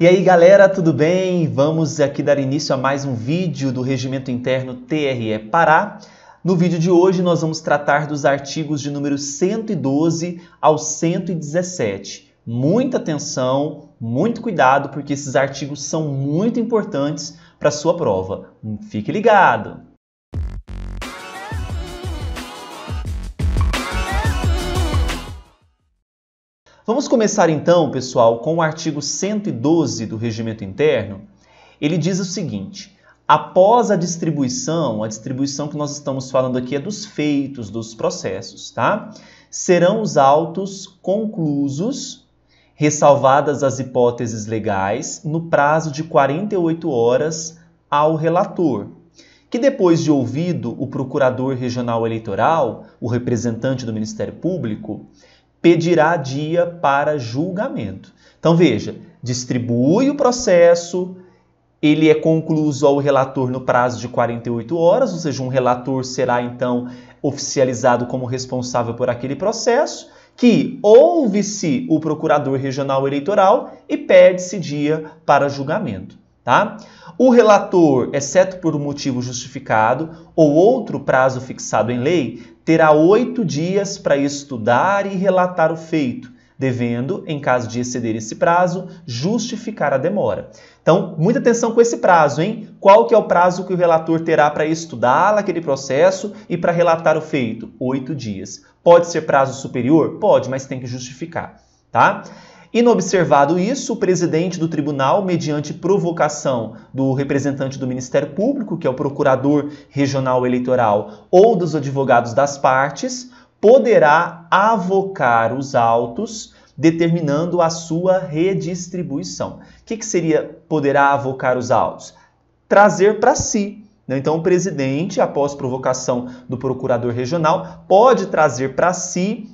E aí galera, tudo bem? Vamos aqui dar início a mais um vídeo do Regimento Interno TRE Pará. No vídeo de hoje nós vamos tratar dos artigos de número 112 ao 117. Muita atenção, muito cuidado, porque esses artigos são muito importantes para a sua prova. Fique ligado! Vamos começar então, pessoal, com o artigo 112 do Regimento Interno. Ele diz o seguinte: após a distribuição, a distribuição que nós estamos falando aqui é dos feitos, dos processos, tá? Serão os autos conclusos, ressalvadas as hipóteses legais, no prazo de 48 horas ao relator, que depois de ouvido o procurador regional eleitoral, o representante do Ministério Público, pedirá dia para julgamento. Então veja, distribui o processo, ele é concluído ao relator no prazo de 48 horas, ou seja, um relator será então oficializado como responsável por aquele processo, que ouve-se o procurador regional eleitoral e pede-se dia para julgamento. Tá? O relator, exceto por um motivo justificado ou outro prazo fixado em lei, terá oito dias para estudar e relatar o feito, devendo, em caso de exceder esse prazo, justificar a demora. Então, muita atenção com esse prazo, hein? Qual que é o prazo que o relator terá para estudar aquele processo e para relatar o feito? Oito dias. Pode ser prazo superior? Pode, mas tem que justificar, tá? Inobservado isso, o presidente do tribunal, mediante provocação do representante do Ministério Público, que é o procurador regional eleitoral, ou dos advogados das partes, poderá avocar os autos determinando a sua redistribuição. O que, que seria poderá avocar os autos? Trazer para si. Né? Então, o presidente, após provocação do procurador regional, pode trazer para si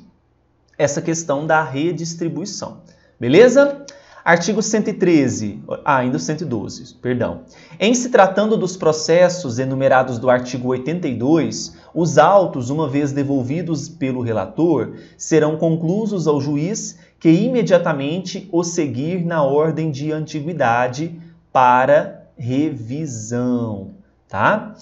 essa questão da redistribuição. Beleza? Artigo 113, ah, ainda 112, perdão. Em se tratando dos processos enumerados do artigo 82, os autos, uma vez devolvidos pelo relator, serão conclusos ao juiz que imediatamente o seguir na ordem de antiguidade para revisão, tá?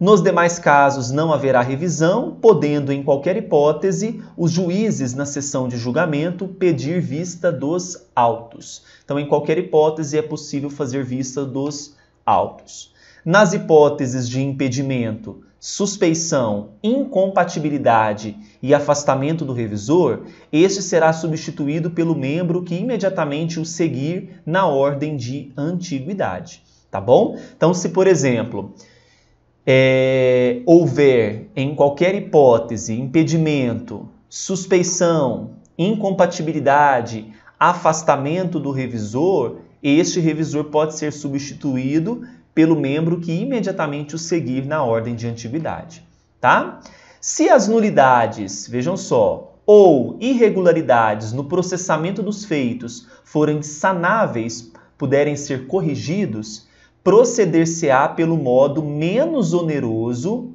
Nos demais casos, não haverá revisão, podendo, em qualquer hipótese, os juízes, na sessão de julgamento, pedir vista dos autos. Então, em qualquer hipótese, é possível fazer vista dos autos. Nas hipóteses de impedimento, suspeição, incompatibilidade e afastamento do revisor, este será substituído pelo membro que imediatamente o seguir na ordem de antiguidade. Tá bom? Então, se, por exemplo, é, houver, em qualquer hipótese, impedimento, suspeição, incompatibilidade, afastamento do revisor, este revisor pode ser substituído pelo membro que imediatamente o seguir na ordem de antiguidade, tá? Se as nulidades, vejam só, ou irregularidades no processamento dos feitos forem sanáveis, puderem ser corrigidos, proceder-se-á pelo modo menos oneroso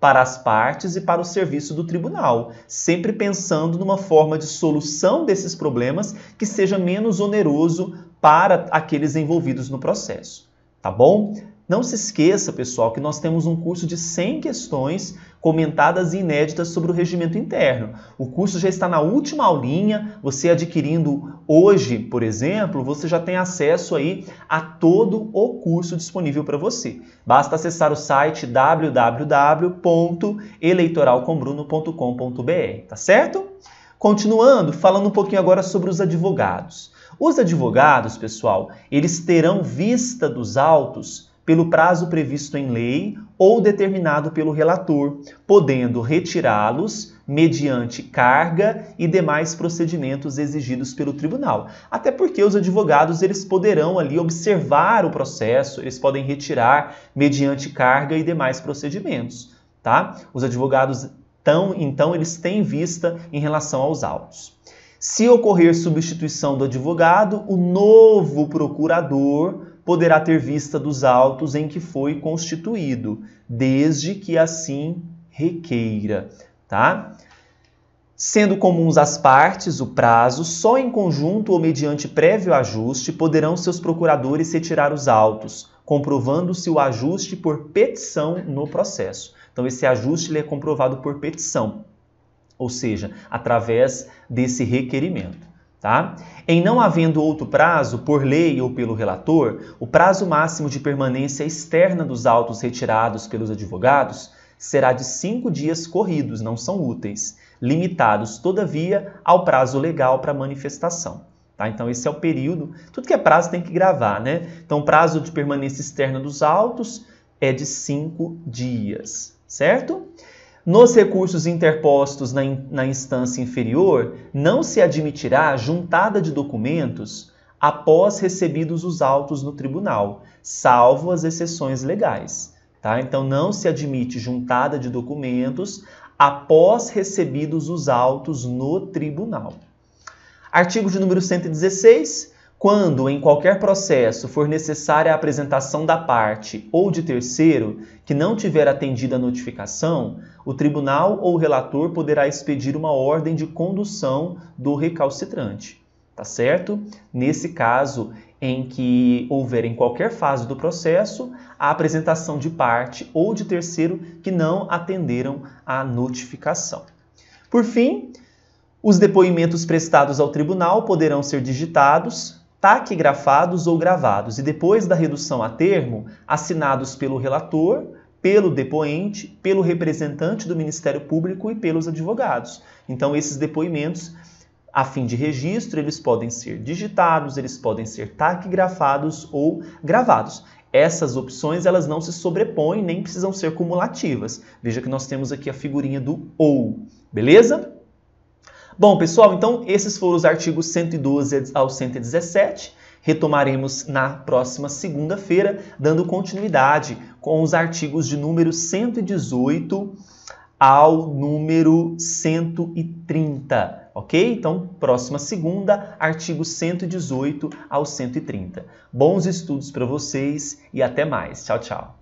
para as partes e para o serviço do tribunal, sempre pensando numa forma de solução desses problemas que seja menos oneroso para aqueles envolvidos no processo, tá bom? Não se esqueça, pessoal, que nós temos um curso de 100 questões comentadas e inéditas sobre o regimento interno. O curso já está na última aulinha, você adquirindo hoje, por exemplo, você já tem acesso aí a todo o curso disponível para você. Basta acessar o site www.eleitoralcombruno.com.br, tá certo? Continuando, falando um pouquinho agora sobre os advogados. Os advogados, pessoal, eles terão vista dos autos pelo prazo previsto em lei ou determinado pelo relator, podendo retirá-los mediante carga e demais procedimentos exigidos pelo tribunal. Até porque os advogados eles poderão ali observar o processo, eles podem retirar mediante carga e demais procedimentos, tá? Os advogados tão, então eles têm vista em relação aos autos. Se ocorrer substituição do advogado, o novo procurador poderá ter vista dos autos em que foi constituído, desde que assim requeira, tá? Sendo comuns as partes, o prazo, só em conjunto ou mediante prévio ajuste poderão seus procuradores retirar os autos, comprovando-se o ajuste por petição no processo. Então, esse ajuste ele é comprovado por petição, ou seja, através desse requerimento. Tá? Em não havendo outro prazo, por lei ou pelo relator, o prazo máximo de permanência externa dos autos retirados pelos advogados será de cinco dias corridos, não são úteis, limitados, todavia, ao prazo legal para manifestação. Tá? Então, esse é o período. Tudo que é prazo tem que gravar, né? Então, prazo de permanência externa dos autos é de cinco dias, certo? Nos recursos interpostos na, in, na instância inferior, não se admitirá juntada de documentos após recebidos os autos no tribunal, salvo as exceções legais. Tá? Então, não se admite juntada de documentos após recebidos os autos no tribunal. Artigo de número 116. Quando em qualquer processo for necessária a apresentação da parte ou de terceiro que não tiver atendido a notificação, o tribunal ou o relator poderá expedir uma ordem de condução do recalcitrante, tá certo? Nesse caso em que houver em qualquer fase do processo a apresentação de parte ou de terceiro que não atenderam a notificação. Por fim, os depoimentos prestados ao tribunal poderão ser digitados, taquigrafados ou gravados e depois da redução a termo, assinados pelo relator, pelo depoente, pelo representante do Ministério Público e pelos advogados. Então esses depoimentos a fim de registro, eles podem ser digitados, eles podem ser taquigrafados ou gravados. Essas opções elas não se sobrepõem nem precisam ser cumulativas. Veja que nós temos aqui a figurinha do ou, beleza? Bom, pessoal, então esses foram os artigos 112 ao 117. Retomaremos na próxima segunda-feira, dando continuidade com os artigos de número 118 ao número 130, ok? Então, próxima segunda, artigo 118 ao 130. Bons estudos para vocês e até mais. Tchau, tchau.